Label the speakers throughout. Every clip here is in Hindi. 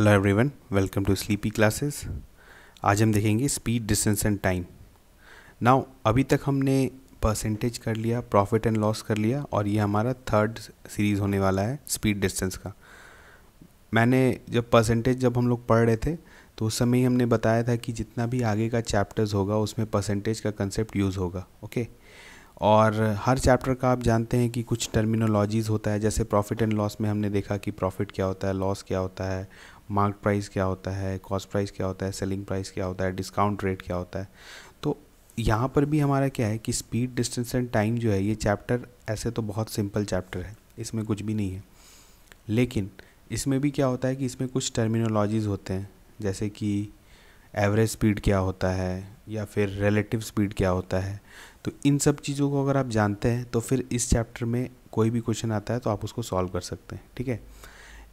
Speaker 1: Hello everyone welcome to sleepy classes आज हम देखेंगे speed distance and time now अभी तक हमने परसेंटेज कर लिया प्रॉफिट एंड लॉस कर लिया और ये हमारा थर्ड सीरीज़ होने वाला है स्पीड डिस्टेंस का मैंने जब परसेंटेज जब हम लोग पढ़ रहे थे तो उस समय ही हमने बताया था कि जितना भी आगे का चैप्टर्स होगा उसमें परसेंटेज का कंसेप्ट यूज़ होगा ओके और हर चैप्टर का आप जानते हैं कि कुछ टर्मिनोलॉजीज़ होता है जैसे प्रॉफिट एंड लॉस में हमने देखा कि प्रॉफिट क्या होता है लॉस क्या होता है मार्क प्राइस क्या होता है कॉस्ट प्राइस क्या होता है सेलिंग प्राइस क्या होता है डिस्काउंट रेट क्या होता है तो यहाँ पर भी हमारा क्या है कि स्पीड डिस्टेंस एंड टाइम जो है ये चैप्टर ऐसे तो बहुत सिंपल चैप्टर है इसमें कुछ भी नहीं है लेकिन इसमें भी क्या होता है कि इसमें कुछ टर्मिनोलॉजीज़ होते हैं जैसे कि एवरेज स्पीड क्या होता है या फिर रिलेटिव स्पीड क्या होता है तो इन सब चीज़ों को अगर आप जानते हैं तो फिर इस चैप्टर में कोई भी क्वेश्चन आता है तो आप उसको सॉल्व कर सकते हैं ठीक है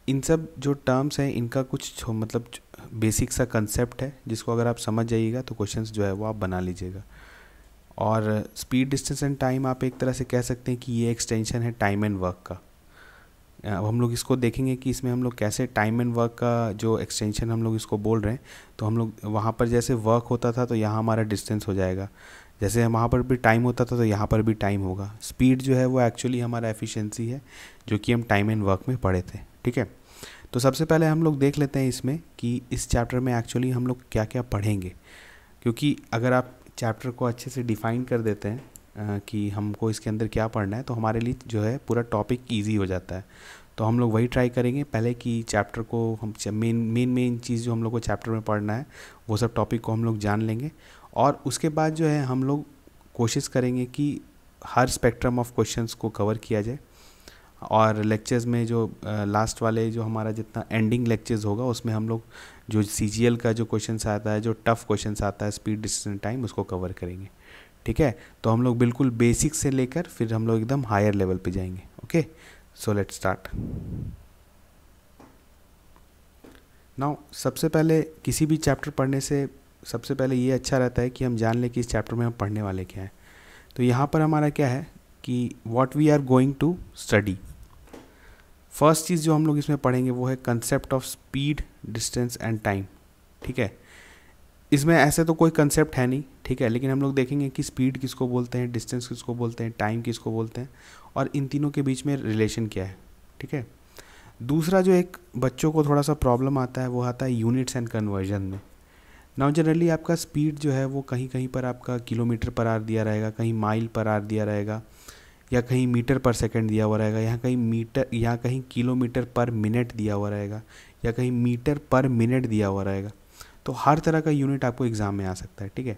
Speaker 1: इन सब जो टर्म्स हैं इनका कुछ मतलब बेसिक सा कंसेप्ट है जिसको अगर आप समझ जाइएगा तो क्वेश्चन जो है वो आप बना लीजिएगा और स्पीड डिस्टेंस एंड टाइम आप एक तरह से कह सकते हैं कि ये एक्सटेंशन है टाइम एंड वर्क का अब हम लोग इसको देखेंगे कि इसमें हम लोग कैसे टाइम एंड वर्क का जो एक्सटेंशन हम लोग इसको बोल रहे हैं तो हम लोग वहाँ पर जैसे वर्क होता था तो यहाँ हमारा डिस्टेंस हो जाएगा जैसे वहाँ पर भी टाइम होता था तो यहाँ पर भी टाइम होगा स्पीड जो है वो एक्चुअली हमारा एफिशिएंसी है जो कि हम टाइम एंड वर्क में पढ़े थे ठीक है तो सबसे पहले हम लोग देख लेते हैं इसमें कि इस चैप्टर में एक्चुअली हम लोग क्या क्या पढ़ेंगे क्योंकि अगर आप चैप्टर को अच्छे से डिफ़ाइन कर देते हैं कि हमको इसके अंदर क्या पढ़ना है तो हमारे लिए जो है पूरा टॉपिक ईजी हो जाता है तो हम लोग वही ट्राई करेंगे पहले कि चैप्टर को हम मेन मेन मेन चीज़ जो हम लोग को चैप्टर में पढ़ना है वो सब टॉपिक को हम लोग जान लेंगे और उसके बाद जो है हम लोग कोशिश करेंगे कि हर स्पेक्ट्रम ऑफ क्वेश्चंस को कवर किया जाए और लेक्चर्स में जो लास्ट वाले जो हमारा जितना एंडिंग लेक्चर्स होगा उसमें हम लोग जो सी का जो क्वेश्चन आता है जो टफ क्वेश्चन आता है स्पीड डिस्टेंस टाइम उसको कवर करेंगे ठीक है तो हम लोग बिल्कुल बेसिक से लेकर फिर हम लोग एकदम हायर लेवल पे जाएंगे okay so let start now सबसे पहले किसी भी चैप्टर पढ़ने से सबसे पहले ये अच्छा रहता है कि हम जान लें कि इस चैप्टर में हम पढ़ने वाले क्या हैं तो यहाँ पर हमारा क्या है कि what we are going to study first चीज़ जो हम लोग इसमें पढ़ेंगे वो है concept of speed distance and time ठीक है इसमें ऐसे तो कोई कंसेप्ट है नहीं ठीक है लेकिन हम लोग देखेंगे कि स्पीड किसको बोलते हैं डिस्टेंस किसको बोलते हैं टाइम किसको बोलते हैं और इन तीनों के बीच में रिलेशन क्या है ठीक है दूसरा जो एक बच्चों को थोड़ा सा प्रॉब्लम आता है वो आता है यूनिट्स एंड कन्वर्जन में नाउ जनरली आपका स्पीड जो है वो कहीं कहीं पर आपका किलोमीटर पर आर दिया रहेगा कहीं माइल पर आर दिया रहेगा या कहीं मीटर पर सेकंड दिया हुआ रहेगा यहाँ कहीं मीटर यहाँ कहीं किलोमीटर पर मिनट दिया हुआ रहेगा या कहीं मीटर पर मिनट दिया हुआ रहेगा तो हर तरह का यूनिट आपको एग्ज़ाम में आ सकता है ठीक है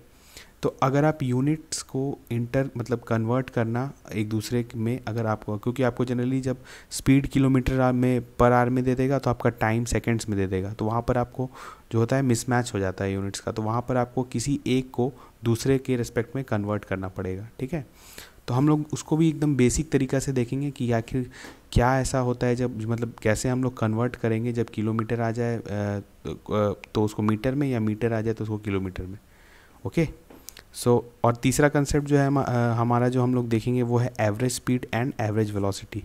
Speaker 1: तो अगर आप यूनिट्स को इंटर मतलब कन्वर्ट करना एक दूसरे में अगर आपको क्योंकि आपको जनरली जब स्पीड किलोमीटर में पर आर में दे देगा तो आपका टाइम सेकंड्स में दे देगा तो वहाँ पर आपको जो होता है मिसमैच हो जाता है यूनिट्स का तो वहाँ पर आपको किसी एक को दूसरे के रिस्पेक्ट में कन्वर्ट करना पड़ेगा ठीक है तो हम लोग उसको भी एकदम बेसिक तरीक़ा से देखेंगे कि आखिर क्या ऐसा होता है जब मतलब कैसे हम लोग कन्वर्ट करेंगे जब तो, तो किलोमीटर आ जाए तो उसको मीटर में या मीटर आ जाए तो उसको किलोमीटर में ओके सो so, और तीसरा कंसेप्ट जो है हमारा जो हम लोग देखेंगे वो है average speed and average velocity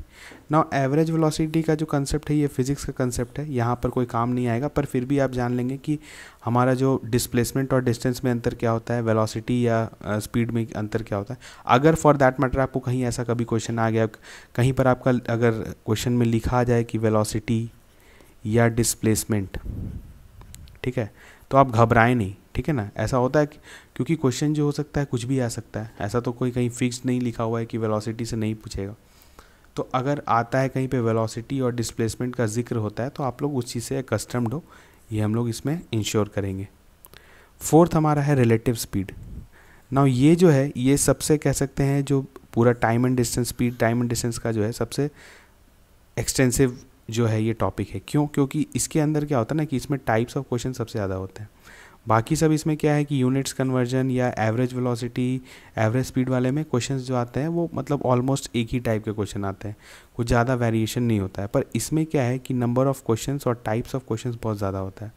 Speaker 1: ना एवरेज वेलोसिटी का जो कंसेप्ट है ये फिज़िक्स का कंसेप्ट है यहाँ पर कोई काम नहीं आएगा पर फिर भी आप जान लेंगे कि हमारा जो डिस्प्लेसमेंट और डिस्टेंस में अंतर क्या होता है वेलोसिटी या स्पीड में अंतर क्या होता है अगर फॉर दैट मैटर आपको कहीं ऐसा कभी क्वेश्चन आ गया कहीं पर आपका अगर क्वेश्चन में लिखा जाए कि वेलोसिटी या डिस्प्लेसमेंट ठीक है तो आप घबराएं नहीं ठीक है ना ऐसा होता है क्योंकि क्वेश्चन जो हो सकता है कुछ भी आ सकता है ऐसा तो कोई कहीं फिक्स नहीं लिखा हुआ है कि वेलोसिटी से नहीं पूछेगा तो अगर आता है कहीं पे वेलोसिटी और डिस्प्लेसमेंट का जिक्र होता है तो आप लोग उस चीज़ से कस्टम्ड हो ये हम लोग इसमें इंश्योर करेंगे फोर्थ हमारा है रिलेटिव स्पीड ना ये जो है ये सबसे कह सकते हैं जो पूरा time and distance speed time and distance का जो है सबसे एक्सटेंसिव जो है ये टॉपिक है क्यों क्योंकि इसके अंदर क्या होता है ना कि इसमें टाइप्स ऑफ क्वेश्चन सबसे ज़्यादा होते हैं बाकी सब इसमें क्या है कि यूनिट्स कन्वर्जन या एवरेज वेलोसिटी एवरेज स्पीड वाले में क्वेश्चंस जो आते हैं वो मतलब ऑलमोस्ट एक ही टाइप के क्वेश्चन आते हैं कुछ ज़्यादा वेरिएशन नहीं होता है पर इसमें क्या है कि नंबर ऑफ़ क्वेश्चंस और टाइप्स ऑफ क्वेश्चंस बहुत ज़्यादा होता है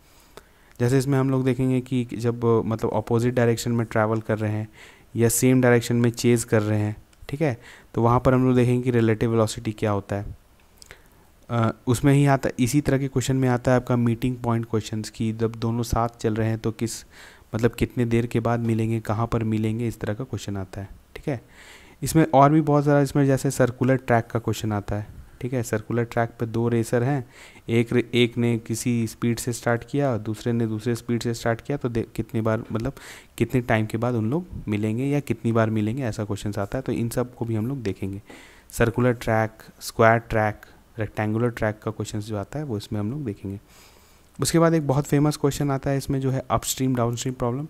Speaker 1: जैसे इसमें हम लोग देखेंगे कि जब मतलब अपोजिट डायरेक्शन में ट्रैवल कर रहे हैं या सेम डायरेक्शन में चेज़ कर रहे हैं ठीक है तो वहाँ पर हम लोग देखेंगे कि रिलेटिव वेलोसिटी क्या होता है उसमें ही आता इसी तरह के क्वेश्चन में आता है आपका मीटिंग पॉइंट क्वेश्चन की जब दोनों साथ चल रहे हैं तो किस मतलब कितने देर के बाद मिलेंगे कहाँ पर मिलेंगे इस तरह का क्वेश्चन आता है ठीक है इसमें और भी बहुत सारा इसमें जैसे सर्कुलर ट्रैक का क्वेश्चन आता है ठीक है सर्कुलर ट्रैक पर दो रेसर हैं एक एक ने किसी स्पीड से स्टार्ट किया और दूसरे ने दूसरे स्पीड से स्टार्ट किया तो कितनी बार मतलब कितने टाइम के बाद उन लोग मिलेंगे या कितनी बार मिलेंगे ऐसा क्वेश्चन आता है तो इन सब को भी हम लोग देखेंगे circular track square track rectangular track का क्वेश्चन जो आता है वो इसमें हम लोग देखेंगे उसके बाद एक बहुत फेमस क्वेश्चन आता है इसमें जो है अपस्ट्रीम डाउनस्ट्रीम प्रॉब्लम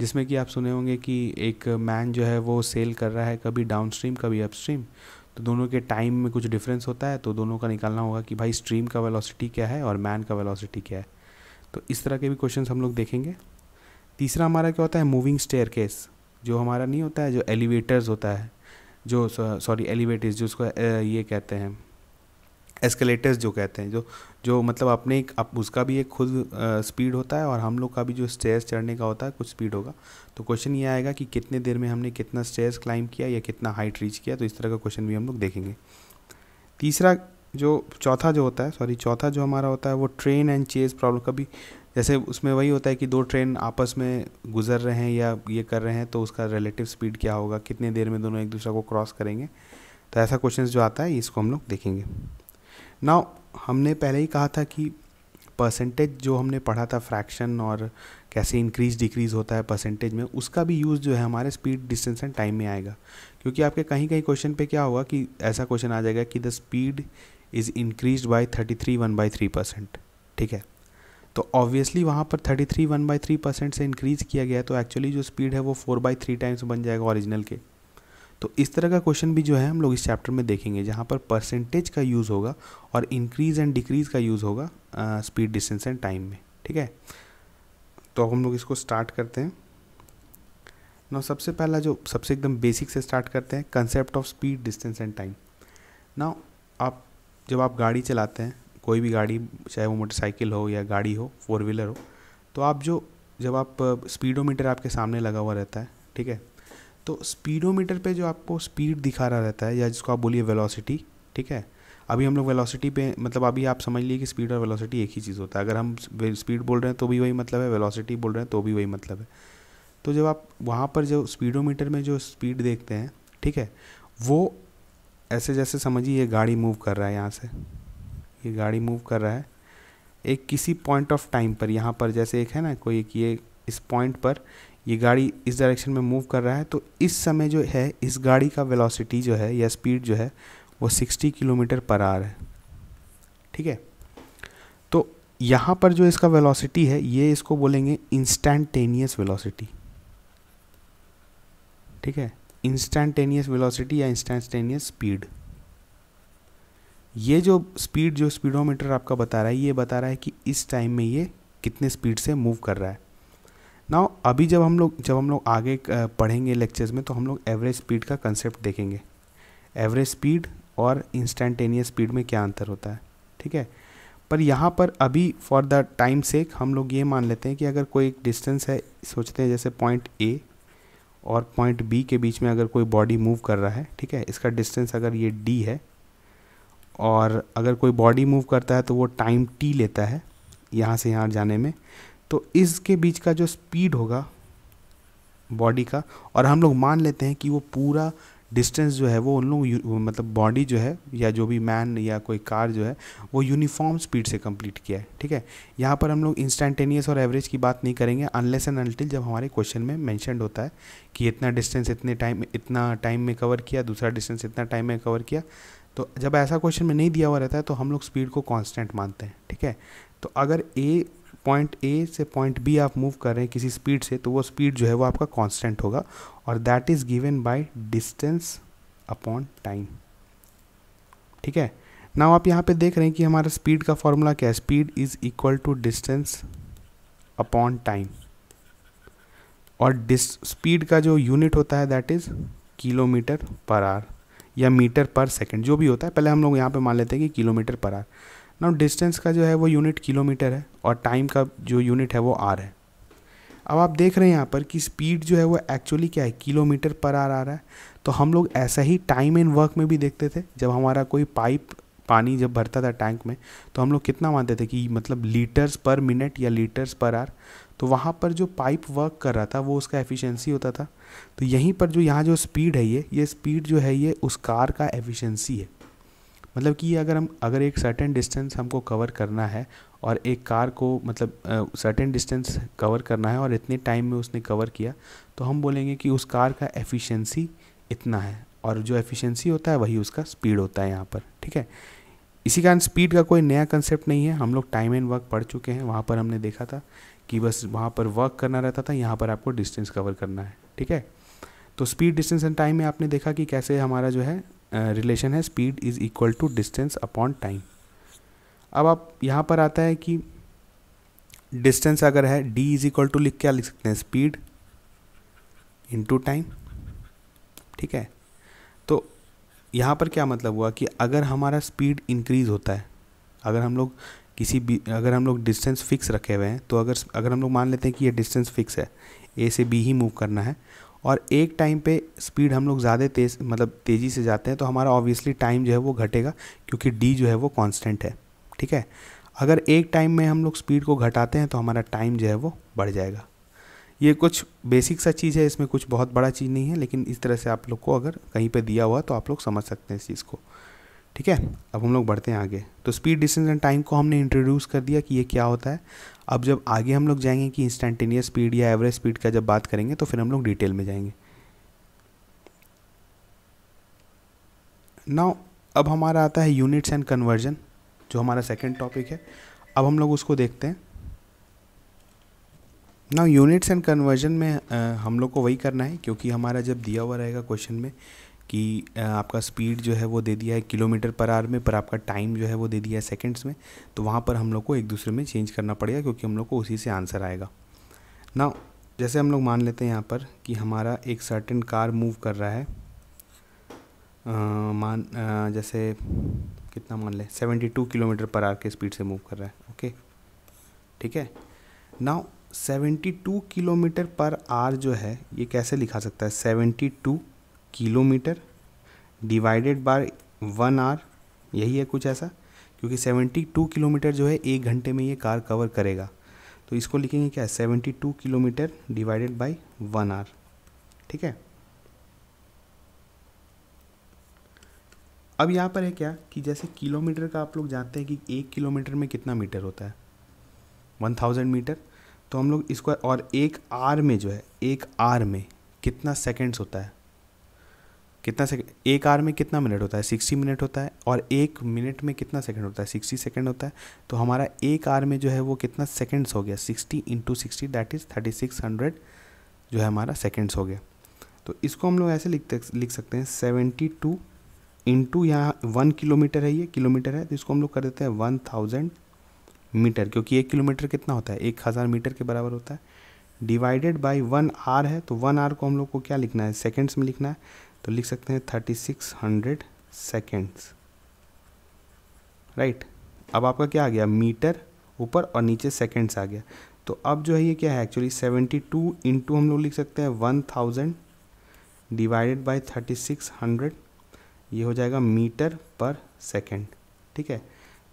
Speaker 1: जिसमें कि आप सुने होंगे कि एक मैन जो है वो सेल कर रहा है कभी डाउनस्ट्रीम कभी अपस्ट्रीम तो दोनों के टाइम में कुछ डिफरेंस होता है तो दोनों का निकालना होगा कि भाई स्ट्रीम का वेलोसिटी क्या है और मैन का वेलोसिटी क्या है तो इस तरह के भी क्वेश्चन हम लोग देखेंगे तीसरा हमारा क्या होता है मूविंग स्टेयर केस जो हमारा नहीं होता है जो एलिवेटर्स होता है जो सॉरी एलिवेटर्स जो उसको ये कहते हैं एस्केलेटर्स जो कहते हैं जो जो मतलब अपने एक अप, उसका भी एक खुद स्पीड होता है और हम लोग का भी जो स्टेयर्स चढ़ने का होता है कुछ स्पीड होगा तो क्वेश्चन ये आएगा कि कितने देर में हमने कितना स्टेयर्स क्लाइंब किया या कितना हाइट रीच किया तो इस तरह का क्वेश्चन भी हम लोग देखेंगे तीसरा जो चौथा जो होता है सॉरी चौथा जो हमारा होता है वो ट्रेन एंड चेज प्रॉब्लम का भी जैसे उसमें वही होता है कि दो ट्रेन आपस में गुजर रहे हैं या ये कर रहे हैं तो उसका रिलेटिव स्पीड क्या होगा कितने देर में दोनों एक दूसरे को क्रॉस करेंगे तो ऐसा क्वेश्चन जो आता है इसको हम लोग देखेंगे ना हमने पहले ही कहा था कि परसेंटेज जो हमने पढ़ा था फ्रैक्शन और कैसे इंक्रीज डिक्रीज होता है परसेंटेज में उसका भी यूज़ जो है हमारे स्पीड डिस्टेंस एंड टाइम में आएगा क्योंकि आपके कहीं कहीं क्वेश्चन पे क्या होगा कि ऐसा क्वेश्चन आ जाएगा कि the speed is increase by thirty three one by three percent ठीक है तो ऑब्वियसली वहाँ पर thirty three one by three percent से इंक्रीज़ किया गया तो एक्चुअली जो स्पीड है वो फोर बाई थ्री टाइम्स बन जाएगा ओरिजिनल के तो इस तरह का क्वेश्चन भी जो है हम लोग इस चैप्टर में देखेंगे जहाँ पर परसेंटेज का यूज़ होगा और इंक्रीज़ एंड डिक्रीज़ का यूज़ होगा स्पीड डिस्टेंस एंड टाइम में ठीक है तो अब हम लोग इसको स्टार्ट करते हैं ना सबसे पहला जो सबसे एकदम बेसिक से स्टार्ट करते हैं concept of speed distance and time ना आप जब आप गाड़ी चलाते हैं कोई भी गाड़ी चाहे वो मोटरसाइकिल हो या गाड़ी हो फोर व्हीलर हो तो आप जो जब आप स्पीडोमीटर आपके सामने लगा हुआ रहता है ठीक है तो स्पीडोमीटर पे जो आपको स्पीड दिखा रहा रहता है या जिसको आप बोलिए वेलोसिटी ठीक है अभी हम लोग वेलोसिटी पे मतलब अभी आप समझ लीजिए कि स्पीड और वेलोसिटी एक ही चीज़ होता है अगर हम स्पीड बोल रहे हैं तो भी वही मतलब है वेलोसिटी बोल रहे हैं तो भी वही मतलब है तो जब आप वहाँ पर जो स्पीडोमीटर में जो स्पीड देखते हैं ठीक है वो ऐसे जैसे समझिए ये गाड़ी मूव कर रहा है यहाँ से ये गाड़ी मूव कर रहा है एक किसी पॉइंट ऑफ टाइम पर यहाँ पर जैसे एक है ना कोई एक ये इस पॉइंट पर ये गाड़ी इस डायरेक्शन में मूव कर रहा है तो इस समय जो है इस गाड़ी का वेलोसिटी जो है या स्पीड जो है वो 60 किलोमीटर पर आर है ठीक है तो यहाँ पर जो इसका वेलोसिटी है ये इसको बोलेंगे इंस्टेंटेनियस वेलोसिटी ठीक है इंस्टेंटेनियस वेलोसिटी या इंस्टेंटेनियस स्पीड ये जो स्पीड जो स्पीडोमीटर आपका बता रहा है ये बता रहा है कि इस टाइम में ये कितने स्पीड से मूव कर रहा है ना अभी जब हम लोग जब हम लोग आगे पढ़ेंगे लेक्चर्स में तो हम लोग एवरेज स्पीड का कंसेप्ट देखेंगे एवरेज स्पीड और इंस्टेंटेनियस स्पीड में क्या अंतर होता है ठीक है पर यहाँ पर अभी फॉर द टाइम सेक हम लोग ये मान लेते हैं कि अगर कोई डिस्टेंस है सोचते हैं जैसे पॉइंट ए और पॉइंट बी के बीच में अगर कोई बॉडी मूव कर रहा है ठीक है इसका डिस्टेंस अगर ये डी है और अगर कोई बॉडी मूव करता है तो वो टाइम टी लेता है यहाँ से यहाँ जाने में तो इसके बीच का जो स्पीड होगा बॉडी का और हम लोग मान लेते हैं कि वो पूरा डिस्टेंस जो है वो उन लोग मतलब बॉडी जो है या जो भी मैन या कोई कार जो है वो यूनिफॉर्म स्पीड से कंप्लीट किया है ठीक है यहाँ पर हम लोग इंस्टेंटेनियस और एवरेज की बात नहीं करेंगे अनलेस एंड अनटिल जब हमारे क्वेश्चन में मैंशनड होता है कि इतना डिस्टेंस इतने टाइम इतना टाइम में कवर किया दूसरा डिस्टेंस इतना टाइम में कवर किया तो जब ऐसा क्वेश्चन में नहीं दिया हुआ रहता है तो हम लोग स्पीड को कॉन्स्टेंट मानते हैं ठीक है तो अगर ए पॉइंट ए से पॉइंट बी आप मूव कर रहे हैं किसी स्पीड से तो वो स्पीड जो है वो आपका कांस्टेंट होगा और that is given by distance upon time ठीक है नाउ आप यहाँ पे देख रहे हैं कि हमारा स्पीड का फॉर्मूला क्या है speed is equal to distance upon time और डिस स्पीड का जो यूनिट होता है that is kilometre per hour या मीटर पर सेकेंड जो भी होता है पहले हम लोग यहाँ पे मान लेते हैं कि किलोमीटर पर आर ना डिस्टेंस का जो है वो यूनिट किलोमीटर है और टाइम का जो यूनिट है वो आर है अब आप देख रहे हैं यहाँ पर कि स्पीड जो है वो एक्चुअली क्या है किलोमीटर पर आर आ रहा है तो हम लोग ऐसा ही टाइम एंड वर्क में भी देखते थे जब हमारा कोई पाइप पानी जब भरता था टैंक में तो हम लोग कितना मानते थे कि मतलब लीटर्स पर मिनट या लीटर्स पर आर तो वहाँ पर जो पाइप वर्क कर रहा था वो उसका एफिशिएंसी होता था तो यहीं पर जो यहाँ जो स्पीड है ये ये स्पीड जो है ये उस कार का एफिशिएंसी है मतलब कि अगर हम अगर एक सर्टेन डिस्टेंस हमको कवर करना है और एक कार को मतलब सर्टेन डिस्टेंस कवर करना है और इतने टाइम में उसने कवर किया तो हम बोलेंगे कि उस कार का एफिशिएंसी इतना है और जो एफिशिएंसी होता है वही उसका स्पीड होता है यहाँ पर ठीक है इसी कारण स्पीड का कोई नया कंसेप्ट नहीं है हम लोग टाइम एंड वर्क पढ़ चुके हैं वहाँ पर हमने देखा था कि बस वहाँ पर वर्क करना रहता था यहाँ पर आपको डिस्टेंस कवर करना है ठीक है तो स्पीड डिस्टेंस एंड टाइम में आपने देखा कि कैसे हमारा जो है रिलेशन है speed is equal to distance upon time अब आप यहाँ पर आता है कि डिस्टेंस अगर है डी इज इक्वल टू लिख क्या लिख सकते हैं स्पीड इंटू टाइम ठीक है तो यहाँ पर क्या मतलब हुआ कि अगर हमारा स्पीड इंक्रीज़ होता है अगर हम लोग किसी भी अगर हम लोग डिस्टेंस फिक्स रखे हुए हैं तो अगर अगर हम लोग मान लेते हैं कि ये डिस्टेंस फिक्स है ए से बी ही मूव करना है और एक टाइम पे स्पीड हम लोग ज़्यादा तेज़ मतलब तेज़ी से जाते हैं तो हमारा ऑब्वियसली टाइम जो है वो घटेगा क्योंकि डी जो है वो कांस्टेंट है ठीक है अगर एक टाइम में हम लोग स्पीड को घटाते हैं तो हमारा टाइम जो है वो बढ़ जाएगा ये कुछ बेसिक सा चीज़ है इसमें कुछ बहुत बड़ा चीज़ नहीं है लेकिन इस तरह से आप लोग को अगर कहीं पर दिया हुआ तो आप लोग समझ सकते हैं इस चीज़ को ठीक है अब हम लोग बढ़ते हैं आगे तो स्पीड डिस्टेंस एंड टाइम को हमने इंट्रोड्यूस कर दिया कि ये क्या होता है अब जब आगे हम लोग जाएंगे कि इंस्टेंटेनियस स्पीड या एवरेज स्पीड का जब बात करेंगे तो फिर हम लोग डिटेल में जाएंगे नाउ अब हमारा आता है यूनिट्स एंड कन्वर्जन जो हमारा सेकेंड टॉपिक है अब हम लोग उसको देखते हैं ना यूनिट्स एंड कन्वर्जन में आ, हम लोग को वही करना है क्योंकि हमारा जब दिया हुआ रहेगा क्वेश्चन में कि आपका स्पीड जो है वो दे दिया है किलोमीटर पर आर में पर आपका टाइम जो है वो दे दिया है सेकेंड्स में तो वहाँ पर हम लोग को एक दूसरे में चेंज करना पड़ेगा क्योंकि हम लोग को उसी से आंसर आएगा ना जैसे हम लोग मान लेते हैं यहाँ पर कि हमारा एक सर्टेन कार मूव कर रहा है आ, मान आ, जैसे कितना मान लें seventy two kilometre per hour के स्पीड से मूव कर रहा है ओके ठीक है now seventy two kilometre per hour जो है ये कैसे लिखा सकता है seventy two kilometre divided by one hour यही है कुछ ऐसा क्योंकि 72 किलोमीटर जो है एक घंटे में ये कार कवर करेगा तो इसको लिखेंगे क्या 72 kilometre divided by one hour ठीक है अब यहाँ पर है क्या कि जैसे किलोमीटर का आप लोग जानते हैं कि एक किलोमीटर में कितना मीटर होता है वन थाउजेंड मीटर तो हम लोग इसको और एक आर में जो है एक आर में कितना सेकेंड्स होता है कितना सेकेंड एक आर में कितना मिनट होता है सिक्सटी मिनट होता है और एक मिनट में कितना सेकेंड होता है सिक्सटी सेकेंड होता है तो हमारा एक आर में जो है वो कितना सेकेंड्स हो गया sixty into sixty that is thirty six hundred जो है हमारा सेकेंड्स हो गया तो इसको हम लोग ऐसे लिखते लिख सकते हैं सेवेंटी टू इंटू यहाँ वन किलोमीटर है ये किलोमीटर है तो इसको हम लोग कर देते हैं वन थाउजेंड मीटर क्योंकि एक किलोमीटर कितना होता है एक हज़ार मीटर के बराबर होता है डिवाइडेड बाई वन आर है तो वन आर को हम लोग को क्या लिखना है सेकेंड्स में लिखना है तो लिख सकते हैं thirty six hundred seconds right अब आपका क्या आ गया मीटर ऊपर और नीचे सेकेंड्स आ गया तो अब जो है ये क्या है एक्चुअली सेवेंटी टू इंटू हम लोग लिख सकते हैं one thousand divided by thirty six hundred ये हो जाएगा मीटर पर सेकेंड ठीक है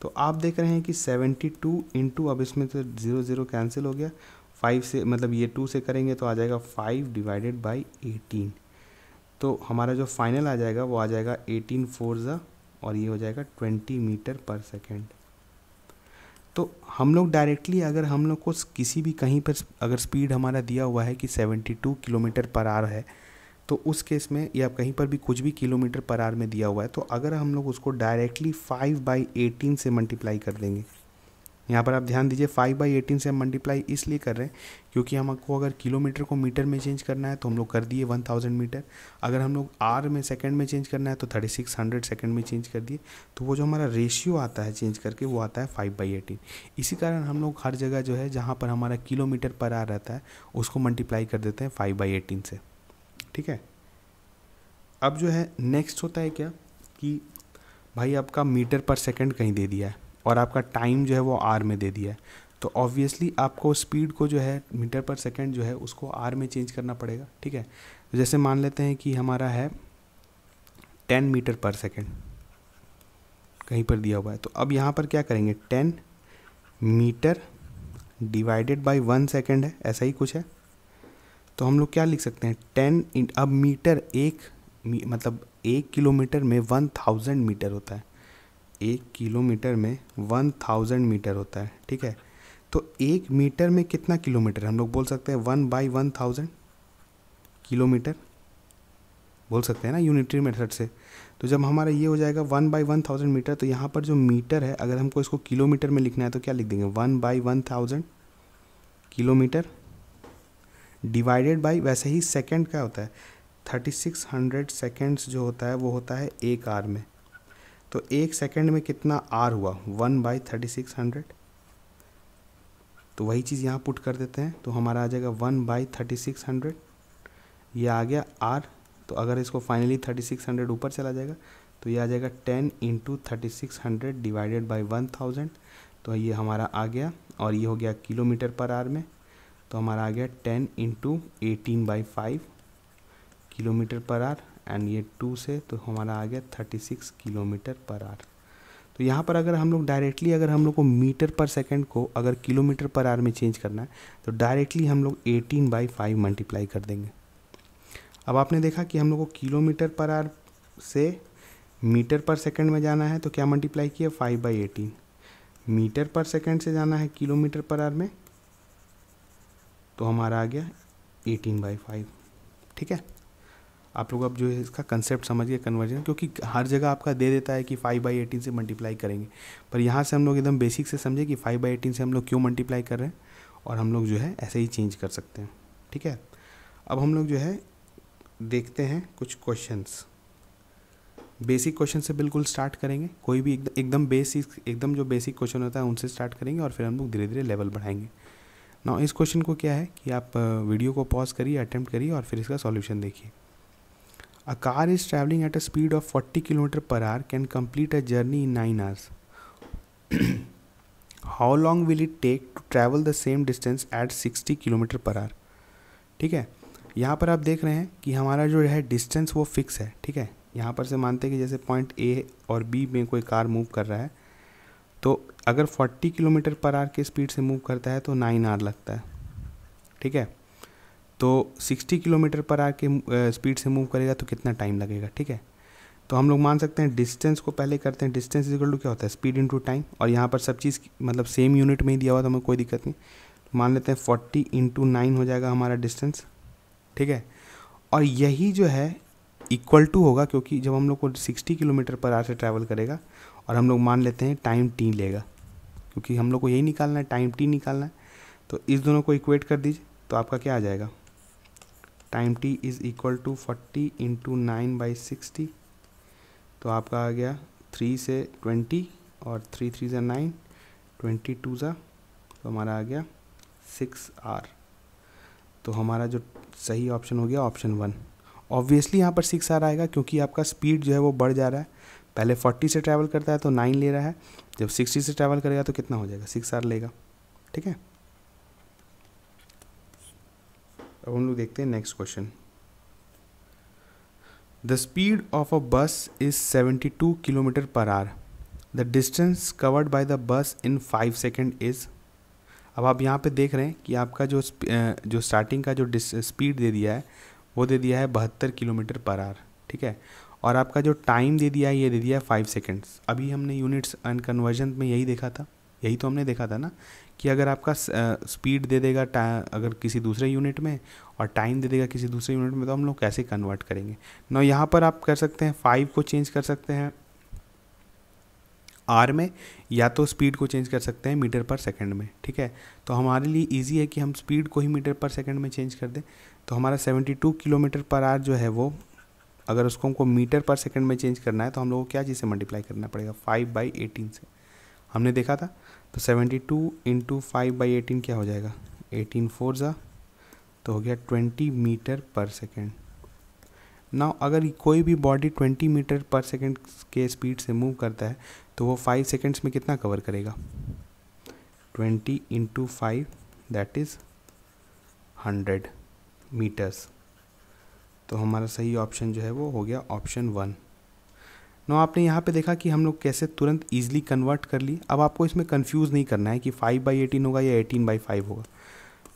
Speaker 1: तो आप देख रहे हैं कि सेवेंटी टू इंटू अब इसमें तो ज़ीरो ज़ीरो कैंसिल हो गया फाइव से मतलब ये टू से करेंगे तो आ जाएगा फाइव डिवाइडेड बाई एटीन तो हमारा जो फाइनल आ जाएगा वो आ जाएगा एटीन फोर और ये हो जाएगा ट्वेंटी मीटर पर सेकेंड तो हम लोग डायरेक्टली अगर हम लोग को किसी भी कहीं पर अगर स्पीड हमारा दिया हुआ है कि seventy two kilometre per hour है तो उस केस में या कहीं पर भी कुछ भी किलोमीटर पर आर में दिया हुआ है तो अगर हम लोग उसको डायरेक्टली फाइव बाई एटीन से मल्टीप्लाई कर देंगे यहाँ पर आप ध्यान दीजिए फाइव बाई एटीन से हम मल्टीप्लाई इसलिए कर रहे हैं क्योंकि हमको अगर किलोमीटर को मीटर में चेंज करना है तो हम लोग कर दिए वन थाउजेंड मीटर अगर हम लोग आर में सेकेंड में चेंज करना है तो थर्टी सिक्स हंड्रेड सेकेंड में चेंज कर दिए तो वो जो हमारा रेशियो आता है चेंज करके वो आता है फाइव बाई एटीन इसी कारण हम लोग हर जगह जो है जहाँ पर हमारा किलोमीटर पर आ रहता है उसको मल्टीप्लाई कर देते हैं फाइव बाई एटीन से ठीक है अब जो है नेक्स्ट होता है क्या कि भाई आपका मीटर पर सेकेंड कहीं दे दिया है और आपका टाइम जो है वो आर में दे दिया है तो ऑब्वियसली आपको स्पीड को जो है मीटर पर सेकेंड जो है उसको आर में चेंज करना पड़ेगा ठीक है जैसे मान लेते हैं कि हमारा है टेन मीटर पर सेकेंड कहीं पर दिया हुआ है तो अब यहाँ पर क्या करेंगे ten metre divided by one second है ऐसा ही कुछ है तो हम लोग क्या लिख सकते हैं टेन अब मीटर एक मतलब एक किलोमीटर में वन थाउजेंड मीटर होता है एक किलोमीटर में वन थाउजेंड मीटर होता है ठीक है तो एक मीटर में कितना किलोमीटर हम लोग बोल सकते हैं one by one thousand kilometre बोल सकते हैं ना यूनिटरी मेथड से तो जब हमारा ये हो जाएगा one by one thousand metre तो यहाँ पर जो मीटर है अगर हमको इसको किलोमीटर में लिखना है तो क्या लिख देंगे one by one thousand kilometre divided by वैसे ही सेकेंड क्या होता है थर्टी सिक्स हंड्रेड सेकेंड्स जो होता है वो होता है एक आर में तो एक सेकंड में कितना आर हुआ one by thirty six hundred तो वही चीज़ यहाँ पुट कर देते हैं तो हमारा आ जाएगा one by thirty six hundred ये आ गया आर तो अगर इसको फाइनली थर्टी सिक्स हंड्रेड ऊपर चला जाएगा तो ये आ जाएगा ten into thirty six hundred divided by one thousand तो ये हमारा आ गया और ये हो गया किलोमीटर पर आर में तो हमारा आ गया ten into eighteen by five kilometre per hour and ये टू से तो हमारा आ गया thirty six kilometre per hour तो यहाँ पर अगर हम लोग डायरेक्टली अगर हम लोग को मीटर पर सेकंड को अगर किलोमीटर पर आर में चेंज करना है तो डायरेक्टली हम लोग एटीन बाई फाइव मल्टीप्लाई कर देंगे अब आपने देखा कि हम लोग को किलोमीटर पर आर से मीटर पर सेकंड में जाना है तो क्या मल्टीप्लाई किया five by eighteen metre per second से जाना है किलोमीटर पर आर में तो हमारा आ गया एटीन बाई फाइव ठीक है आप लोग अब जो है इसका कंसेप्ट समझिए कन्वर्जन क्योंकि हर जगह आपका दे देता है कि फाइव बाई एटीन से मल्टीप्लाई करेंगे पर यहाँ से हम लोग एकदम बेसिक से समझे कि फाइव बाई एटीन से हम लोग क्यों मल्टीप्लाई कर रहे हैं और हम लोग जो है ऐसे ही चेंज कर सकते हैं ठीक है अब हम लोग जो है देखते हैं कुछ क्वेश्चंस बेसिक क्वेश्चन से बिल्कुल स्टार्ट करेंगे कोई भी एकदम एकदम बेसिक एकदम जो बेसिक क्वेश्चन होता है उनसे स्टार्ट करेंगे और फिर हम लोग धीरे धीरे लेवल बढ़ाएंगे ना इस क्वेश्चन को क्या है कि आप वीडियो को पॉज करिए अटैम्प्ट करिए और फिर इसका सॉल्यूशन देखिए A car is traveling at a speed of 40 km per hour can complete a journey in 9 hours. How long will it take to travel the same distance at 60 km per hour? ठीक है यहाँ पर आप देख रहे हैं कि हमारा जो है डिस्टेंस वो फिक्स है ठीक है यहाँ पर से मानते हैं कि जैसे पॉइंट ए और बी में कोई कार मूव कर रहा है तो अगर 40 किलोमीटर पर आर के स्पीड से मूव करता है तो नाइन आर लगता है ठीक है तो 60 किलोमीटर पर आके स्पीड से मूव करेगा तो कितना टाइम लगेगा ठीक है तो हम लोग मान सकते हैं डिस्टेंस को पहले करते हैं डिस्टेंस इज टू क्या होता है स्पीड इंटू टाइम और यहाँ पर सब चीज़ मतलब सेम यूनिट में ही दिया हुआ तो हमें कोई दिक्कत नहीं मान लेते हैं फोर्टी इंटू नाइन हो जाएगा हमारा डिस्टेंस ठीक है और यही जो है इक्वल टू होगा क्योंकि जब हम लोग को सिक्सटी किलोमीटर पर आर से ट्रैवल करेगा और हम लोग मान लेते हैं टाइम टी लेगा क्योंकि हम लोग को यही निकालना है टाइम टी निकालना है तो इस दोनों को इक्वेट कर दीजिए तो आपका क्या आ जाएगा time T is equal to forty into nine by sixty तो आपका आ गया थ्री से ट्वेंटी और थ्री थ्री से नाइन ट्वेंटी टू ज़ा तो हमारा आ गया सिक्स आर तो हमारा जो सही ऑप्शन हो गया ऑप्शन वन ऑब्वियसली यहाँ पर सिक्स आर आएगा क्योंकि आपका स्पीड जो है वो बढ़ जा रहा है पहले फोर्टी से ट्रैवल करता है तो नाइन ले रहा है जब सिक्सटी से ट्रैवल करेगा तो कितना हो जाएगा सिक्स आर लेगा ठीक है अब हम लोग देखते हैं next question the speed of a bus is 72 kilometre per hour the distance covered by the bus in five second is अब आप यहाँ पे देख रहे हैं कि आपका जो जो स्टार्टिंग का जो स्पीड दे दिया है वो दे दिया है बहत्तर किलोमीटर पर आर ठीक है और आपका जो टाइम दे दिया है ये दे दिया है फाइव सेकेंड्स अभी हमने यूनिट्स एंड कन्वर्जन में यही देखा था यही तो हमने देखा था ना कि अगर आपका स्पीड दे देगा अगर किसी दूसरे यूनिट में और टाइम दे देगा किसी दूसरे यूनिट में तो हम लोग कैसे कन्वर्ट करेंगे न यहाँ पर आप कर सकते हैं फाइव को चेंज कर सकते हैं आर में या तो स्पीड को चेंज कर सकते हैं मीटर पर सेकंड में ठीक है तो हमारे लिए इजी है कि हम स्पीड को ही मीटर पर सेकंड में चेंज कर दें तो हमारा 72 किलोमीटर पर आर जो है वो अगर उसको हमको मीटर पर सेकंड में चेंज करना है तो हम लोग को क्या चीज़ से मल्टीप्लाई करना पड़ेगा फाइव बाई एटीन से हमने देखा था तो seventy two into five by eighteen क्या हो जाएगा एटीन फोर ज़ा तो हो गया ट्वेंटी मीटर पर सेकेंड ना अगर कोई भी body twenty metre per second के स्पीड से मूव करता है तो वो फाइव सेकेंड्स में कितना कवर करेगा twenty into five that is hundred metres तो हमारा सही ऑप्शन जो है वो हो गया ऑप्शन वन नो आपने यहाँ पे देखा कि हम लोग कैसे तुरंत ईजिली कन्वर्ट कर ली अब आपको इसमें कन्फ्यूज नहीं करना है कि फाइव बाई एटीन होगा या एटीन बाई फाइव होगा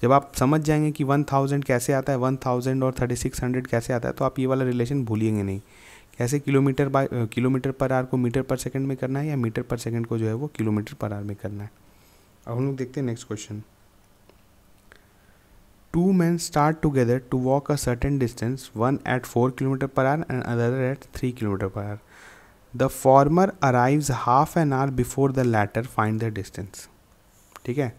Speaker 1: जब आप समझ जाएंगे कि वन थाउजेंड कैसे आता है वन थाउजेंड और थर्टी सिक्स हंड्रेड कैसे आता है तो आप ये वाला रिलेशन भूलिएंगे नहीं कैसे kilometre by kilometre per hour को मीटर पर सेकंड में करना है या मीटर पर सेकंड को जो है वो किलोमीटर पर आर में करना है अब हम लोग देखते हैं next question two man start together to walk a certain distance one at four kilometre per hour and other at three kilometre per hour the former arrives half an hour before the latter find the distance ठीक है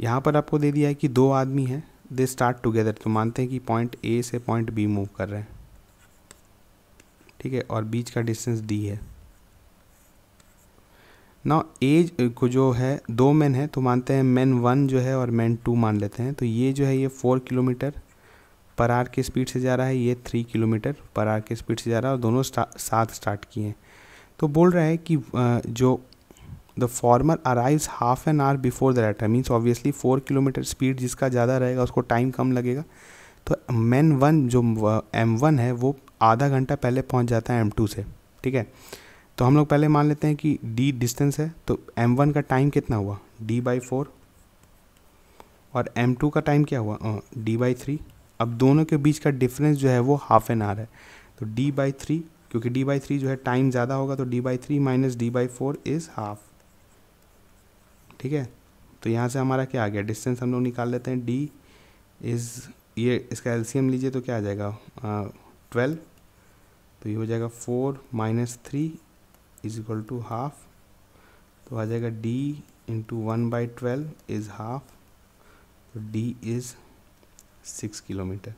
Speaker 1: यहाँ पर आपको दे दिया है कि दो आदमी हैं दे स्टार्ट टुगेदर तो मानते हैं कि पॉइंट ए से पॉइंट बी मूव कर रहे हैं ठीक है और बीच का डिस्टेंस डी है ना एज को जो है दो मैन है तो मानते हैं मैन वन जो है और मैन टू मान लेते हैं तो ये जो है ये फोर किलोमीटर पर आर की स्पीड से जा रहा है ये थ्री किलोमीटर पर आर की स्पीड से जा रहा है और दोनों स्टा, साथ स्टार्ट किए हैं तो बोल रहा है कि जो the former arrives half an hour before the latter means obviously four kilometre speed जिसका ज़्यादा रहेगा उसको टाइम कम लगेगा तो मैन वन जो एम वन है वो आधा घंटा पहले पहुंच जाता है एम टू से ठीक है तो हम लोग पहले मान लेते हैं कि डी डिस्टेंस है तो एम वन का टाइम कितना हुआ डी बाई फोर और एम टू का टाइम क्या हुआ डी बाई थ्री अब दोनों के बीच का डिफरेंस जो है वो हाफ एन आर है तो डी बाई थ्री क्योंकि डी बाई थ्री जो है टाइम ज़्यादा होगा तो D by three minus D by four is half ठीक है तो यहाँ से हमारा क्या आ गया डिस्टेंस हम लोग निकाल लेते हैं डी इज़ ये इसका एलसीएम लीजिए तो क्या आ जाएगा ट्वेल्व तो ये हो जाएगा four minus three is equal to half तो आ जाएगा D into one by twelve is half तो डी इज़ सिक्स किलोमीटर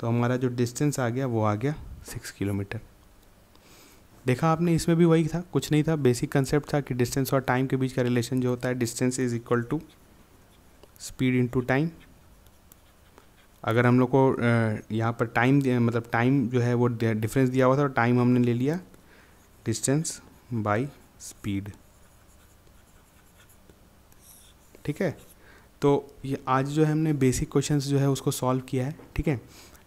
Speaker 1: तो हमारा जो डिस्टेंस आ गया वो आ गया सिक्स किलोमीटर देखा आपने इसमें भी वही था कुछ नहीं था बेसिक कंसेप्ट था कि डिस्टेंस और टाइम के बीच का रिलेशन जो होता है distance is equal to speed in time अगर हम लोग को यहाँ पर टाइम मतलब टाइम जो है वो डिफरेंस दिया हुआ था और तो टाइम हमने ले लिया डिस्टेंस बाई स्पीड ठीक है तो ये आज जो है हमने बेसिक क्वेश्चन जो है उसको सॉल्व किया है ठीक है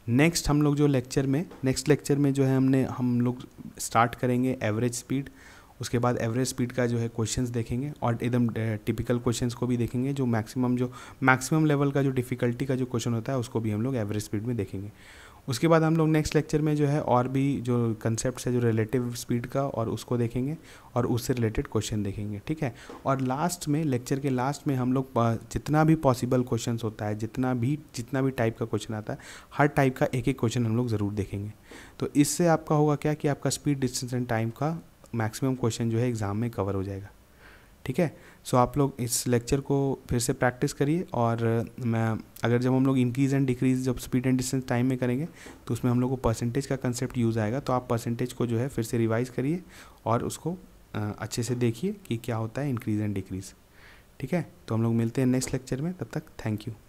Speaker 1: नेक्स्ट हम लोग जो लेक्चर में नेक्स्ट लेक्चर में जो है हमने हम लोग स्टार्ट करेंगे एवरेज स्पीड उसके बाद एवरेज स्पीड का जो है क्वेश्चंस देखेंगे और एकदम टिपिकल क्वेश्चंस को भी देखेंगे जो मैक्सिमम जो मैक्सिमम लेवल का जो डिफ़िकल्टी का जो क्वेश्चन होता है उसको भी हम लोग एवरेज स्पीड में देखेंगे उसके बाद हम लोग नेक्स्ट लेक्चर में जो है और भी जो कंसेप्ट है जो रिलेटिव स्पीड का और उसको देखेंगे और उससे रिलेटेड क्वेश्चन देखेंगे ठीक है और लास्ट में लेक्चर के लास्ट में हम लोग जितना भी पॉसिबल क्वेश्चन होता है जितना भी जितना भी टाइप का क्वेश्चन आता है हर टाइप का एक एक क्वेश्चन हम लोग ज़रूर देखेंगे तो इससे आपका होगा क्या कि आपका स्पीड डिस्टेंस एंड टाइम का मैक्सिमम क्वेश्चन जो है एग्ज़ाम में कवर हो जाएगा ठीक है सो आप लोग इस लेक्चर को फिर से प्रैक्टिस करिए और मैं अगर जब हम लोग इंक्रीज एंड डिक्रीज जब स्पीड एंड डिस्टेंस टाइम में करेंगे तो उसमें हम लोग को परसेंटेज का कंसेप्ट यूज़ आएगा तो आप परसेंटेज को जो है फिर से रिवाइज़ करिए और उसको अच्छे से देखिए कि क्या होता है इंक्रीज एंड डिक्रीज़ ठीक है तो हम लोग मिलते हैं नेक्स्ट लेक्चर में तब तक थैंक यू